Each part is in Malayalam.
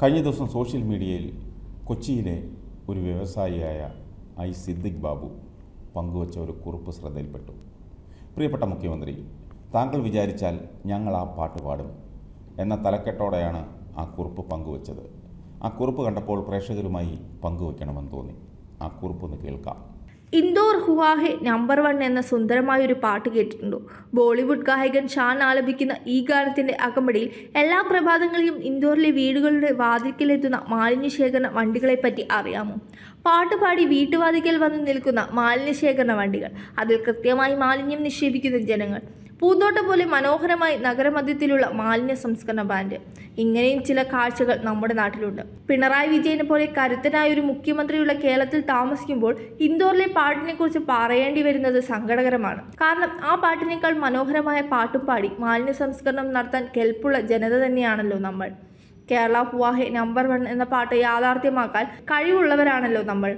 കഴിഞ്ഞ ദിവസം സോഷ്യൽ മീഡിയയിൽ കൊച്ചിയിലെ ഒരു വ്യവസായിയായ ഐ സിദ്ദിഖ് ബാബു പങ്കുവച്ച ഒരു കുറിപ്പ് ശ്രദ്ധയിൽപ്പെട്ടു പ്രിയപ്പെട്ട മുഖ്യമന്ത്രി താങ്കൾ വിചാരിച്ചാൽ ഞങ്ങൾ ആ പാട്ട് പാടും എന്ന തലക്കെട്ടോടെയാണ് ആ കുറിപ്പ് പങ്കുവച്ചത് ആ കുറിപ്പ് കണ്ടപ്പോൾ പ്രേക്ഷകരുമായി പങ്കുവയ്ക്കണമെന്ന് തോന്നി ആ കുറിപ്പ് ഒന്ന് കേൾക്കാം ഇൻഡോർ ഹുവാഹെ നമ്പർ വൺ എന്ന സുന്ദരമായ ഒരു പാട്ട് കേട്ടിട്ടുണ്ടോ ബോളിവുഡ് ഗായകൻ ഷാൻ ആലപിക്കുന്ന ഈ ഗാനത്തിൻ്റെ അകമ്പടിയിൽ എല്ലാ പ്രഭാതങ്ങളിലും ഇൻഡോറിലെ വീടുകളുടെ വാതിൽക്കലെത്തുന്ന മാലിന്യ ശേഖരണ വണ്ടികളെപ്പറ്റി അറിയാമോ പാട്ട് പാടി വീട്ടുവാതിക്കൽ വന്ന് നിൽക്കുന്ന മാലിന്യ ശേഖരണ വണ്ടികൾ അതിൽ കൃത്യമായി മാലിന്യം നിക്ഷേപിക്കുന്ന ജനങ്ങൾ പൂന്തോട്ടം പോലെ മനോഹരമായി നഗരമധ്യത്തിലുള്ള മാലിന്യ സംസ്കരണ ബാൻഡ് ഇങ്ങനെയും ചില കാഴ്ചകൾ നമ്മുടെ നാട്ടിലുണ്ട് പിണറായി വിജയനെ പോലെ കരുത്തനായ ഒരു മുഖ്യമന്ത്രിയുള്ള കേരളത്തിൽ താമസിക്കുമ്പോൾ ഇൻഡോറിലെ പാട്ടിനെക്കുറിച്ച് പറയേണ്ടി വരുന്നത് സങ്കടകരമാണ് കാരണം ആ പാട്ടിനേക്കാൾ മനോഹരമായ പാട്ടും പാടി മാലിന്യ സംസ്കരണം നടത്താൻ കെൽപ്പുള്ള ജനത തന്നെയാണല്ലോ നമ്മൾ കേരള പുവാഹെ നമ്പർ വൺ എന്ന പാട്ട് യാഥാർത്ഥ്യമാക്കാൻ കഴിവുള്ളവരാണല്ലോ നമ്മൾ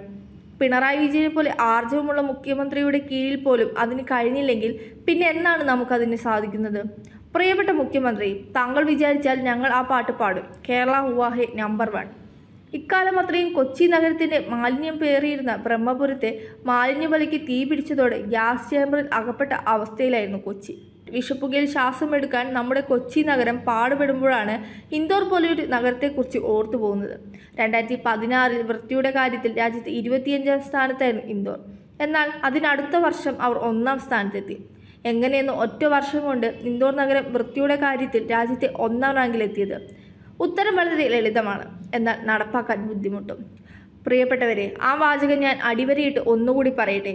പിണറായി വിജയനെ പോലെ ആർജവമുള്ള മുഖ്യമന്ത്രിയുടെ കീഴിൽ പോലും അതിന് കഴിഞ്ഞില്ലെങ്കിൽ പിന്നെ എന്നാണ് നമുക്കതിന് സാധിക്കുന്നത് പ്രിയപ്പെട്ട മുഖ്യമന്ത്രി താങ്കൾ വിചാരിച്ചാൽ ഞങ്ങൾ ആ പാട്ട് പാടും കേരള ഹുവാഹെ നമ്പർ വൺ ഇക്കാലം അത്രയും കൊച്ചി നഗരത്തിന്റെ മാലിന്യം പേറിയിരുന്ന ബ്രഹ്മപുരത്തെ മാലിന്യവലയ്ക്ക് പിടിച്ചതോടെ ഗ്യാസ് ചേമ്പറിൽ അകപ്പെട്ട അവസ്ഥയിലായിരുന്നു കൊച്ചി വിഷപ്പുകയിൽ ശ്വാസമെടുക്കാൻ നമ്മുടെ കൊച്ചി നഗരം പാടുപെടുമ്പോഴാണ് ഇൻഡോർ പോലെയൊരു നഗരത്തെക്കുറിച്ച് ഓർത്തു പോകുന്നത് രണ്ടായിരത്തി പതിനാറിൽ വൃത്തിയുടെ കാര്യത്തിൽ രാജ്യത്ത് ഇരുപത്തിയഞ്ചാം സ്ഥാനത്തായിരുന്നു ഇൻഡോർ എന്നാൽ അതിനടുത്ത വർഷം അവർ ഒന്നാം സ്ഥാനത്തെത്തി എങ്ങനെയെന്ന് ഒറ്റ വർഷം കൊണ്ട് ഇൻഡോർ നഗരം വൃത്തിയുടെ കാര്യത്തിൽ രാജ്യത്തെ ഒന്നാം റാങ്കിലെത്തിയത് ഉത്തരം വളരെ ലളിതമാണ് എന്നാൽ നടപ്പാക്കാൻ ബുദ്ധിമുട്ടും പ്രിയപ്പെട്ടവരെ ആ വാചകം ഞാൻ അടിവരയിട്ട് ഒന്നുകൂടി പറയട്ടെ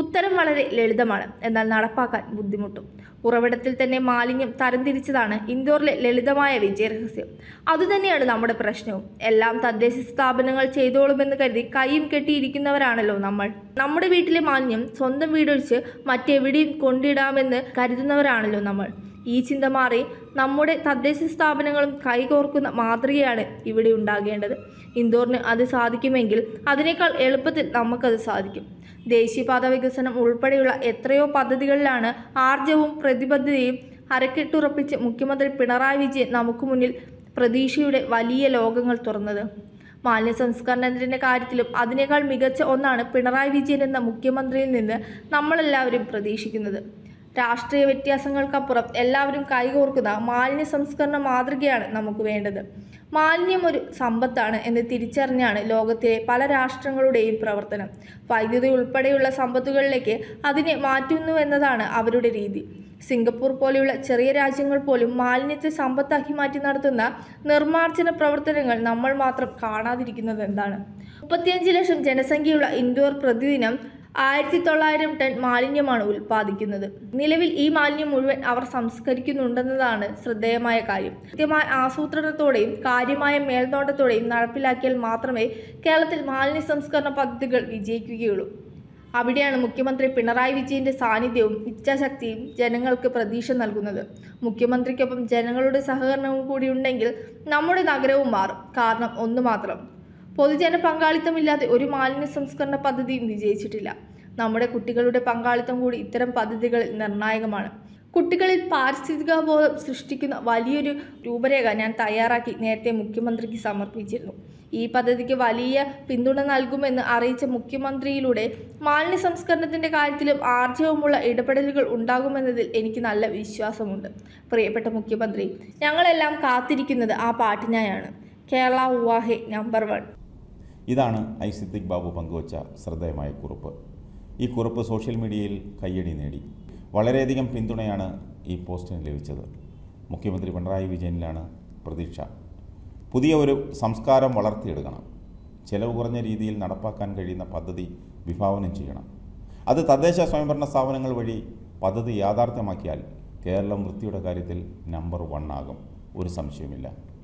ഉത്തരം വളരെ ലളിതമാണ് എന്നാൽ നടപ്പാക്കാൻ ബുദ്ധിമുട്ടും ഉറവിടത്തിൽ തന്നെ മാലിന്യം തരംതിരിച്ചതാണ് ഇൻഡോറിലെ ലളിതമായ വിജയരഹസ്യം അതുതന്നെയാണ് നമ്മുടെ പ്രശ്നവും എല്ലാം തദ്ദേശ സ്ഥാപനങ്ങൾ ചെയ്തോളുമെന്ന് കരുതി കൈയും കെട്ടിയിരിക്കുന്നവരാണല്ലോ നമ്മൾ നമ്മുടെ വീട്ടിലെ മാലിന്യം സ്വന്തം വീടൊഴിച്ച് മറ്റെവിടെയും കൊണ്ടിടാമെന്ന് കരുതുന്നവരാണല്ലോ നമ്മൾ ഈ ചിന്ത മാറി നമ്മുടെ തദ്ദേശ സ്ഥാപനങ്ങളും കൈകോർക്കുന്ന മാതൃകയാണ് ഇവിടെ ഉണ്ടാകേണ്ടത് ഇൻഡോറിന് അത് സാധിക്കുമെങ്കിൽ അതിനേക്കാൾ എളുപ്പത്തിൽ നമുക്കത് സാധിക്കും ദേശീയപാത വികസനം ഉൾപ്പെടെയുള്ള എത്രയോ പദ്ധതികളിലാണ് ആർജവും പ്രതിബദ്ധതയും അരക്കെട്ടുറപ്പിച്ച് മുഖ്യമന്ത്രി പിണറായി വിജയൻ നമുക്ക് മുന്നിൽ പ്രതീക്ഷയുടെ വലിയ ലോകങ്ങൾ തുറന്നത് മാലിന്യ സംസ്കരണത്തിൻ്റെ കാര്യത്തിലും അതിനേക്കാൾ മികച്ച ഒന്നാണ് പിണറായി വിജയൻ എന്ന മുഖ്യമന്ത്രിയിൽ നിന്ന് നമ്മളെല്ലാവരും പ്രതീക്ഷിക്കുന്നത് രാഷ്ട്രീയ വ്യത്യാസങ്ങൾക്കപ്പുറം എല്ലാവരും കൈകോർക്കുന്ന മാലിന്യ സംസ്കരണ മാതൃകയാണ് നമുക്ക് വേണ്ടത് മാലിന്യം ഒരു സമ്പത്താണ് എന്ന് തിരിച്ചറിഞ്ഞാണ് ലോകത്തിലെ പല രാഷ്ട്രങ്ങളുടെയും പ്രവർത്തനം വൈദ്യുതി ഉൾപ്പെടെയുള്ള സമ്പത്തുകളിലേക്ക് അതിനെ മാറ്റുന്നുവെന്നതാണ് അവരുടെ രീതി സിംഗപ്പൂർ പോലെയുള്ള ചെറിയ രാജ്യങ്ങൾ പോലും മാലിന്യത്തെ സമ്പത്താക്കി മാറ്റി നടത്തുന്ന നിർമ്മാർജ്ജന പ്രവർത്തനങ്ങൾ നമ്മൾ മാത്രം കാണാതിരിക്കുന്നത് എന്താണ് മുപ്പത്തിയഞ്ച് ലക്ഷം ജനസംഖ്യയുള്ള ഇൻഡോർ പ്രതിദിനം ആയിരത്തി തൊള്ളായിരം ടൺ മാലിന്യമാണ് ഉൽപ്പാദിക്കുന്നത് നിലവിൽ ഈ മാലിന്യം മുഴുവൻ അവർ സംസ്കരിക്കുന്നുണ്ടെന്നതാണ് ശ്രദ്ധേയമായ കാര്യം കൃത്യമായ ആസൂത്രണത്തോടെയും കാര്യമായ മേൽനോട്ടത്തോടെയും നടപ്പിലാക്കിയാൽ മാത്രമേ കേരളത്തിൽ മാലിന്യ സംസ്കരണ പദ്ധതികൾ വിജയിക്കുകയുള്ളൂ അവിടെയാണ് മുഖ്യമന്ത്രി പിണറായി വിജയന്റെ സാന്നിധ്യവും ഇച്ഛാശക്തിയും ജനങ്ങൾക്ക് പ്രതീക്ഷ നൽകുന്നത് മുഖ്യമന്ത്രിക്കൊപ്പം ജനങ്ങളുടെ സഹകരണവും കൂടി ഉണ്ടെങ്കിൽ നമ്മുടെ നഗരവും മാറും കാരണം ഒന്ന് മാത്രം പൊതുജന പങ്കാളിത്തമില്ലാതെ ഒരു മാലിന്യ സംസ്കരണ പദ്ധതിയും വിജയിച്ചിട്ടില്ല നമ്മുടെ കുട്ടികളുടെ പങ്കാളിത്തം കൂടി ഇത്തരം പദ്ധതികളിൽ നിർണായകമാണ് കുട്ടികളിൽ പാരിസ്ഥിതിക ബോധം സൃഷ്ടിക്കുന്ന വലിയൊരു രൂപരേഖ ഞാൻ തയ്യാറാക്കി നേരത്തെ മുഖ്യമന്ത്രിക്ക് സമർപ്പിച്ചിരുന്നു ഈ പദ്ധതിക്ക് വലിയ പിന്തുണ നൽകുമെന്ന് അറിയിച്ച മുഖ്യമന്ത്രിയിലൂടെ മാലിന്യ സംസ്കരണത്തിൻ്റെ കാര്യത്തിലും ആർജവുമുള്ള ഇടപെടലുകൾ ഉണ്ടാകുമെന്നതിൽ എനിക്ക് നല്ല വിശ്വാസമുണ്ട് പ്രിയപ്പെട്ട മുഖ്യമന്ത്രി ഞങ്ങളെല്ലാം കാത്തിരിക്കുന്നത് ആ പാട്ടിനായാണ് കേരള ഉവാഹെ നമ്പർ വൺ ഇതാണ് ഐ സിദ്ദിഖ് ബാബു പങ്കുവച്ച ശ്രദ്ധേയമായ കുറിപ്പ് ഈ കുറിപ്പ് സോഷ്യൽ മീഡിയയിൽ കയ്യടി നേടി വളരെയധികം പിന്തുണയാണ് ഈ പോസ്റ്റിന് ലഭിച്ചത് മുഖ്യമന്ത്രി പിണറായി വിജയനിലാണ് പ്രതീക്ഷ പുതിയ ഒരു സംസ്കാരം വളർത്തിയെടുക്കണം ചെലവ് കുറഞ്ഞ രീതിയിൽ നടപ്പാക്കാൻ കഴിയുന്ന പദ്ധതി വിഭാവനം ചെയ്യണം അത് തദ്ദേശ സ്വയംഭരണ സ്ഥാപനങ്ങൾ വഴി പദ്ധതി യാഥാർത്ഥ്യമാക്കിയാൽ കേരളം വൃത്തിയുടെ കാര്യത്തിൽ നമ്പർ വൺ ആകും ഒരു സംശയമില്ല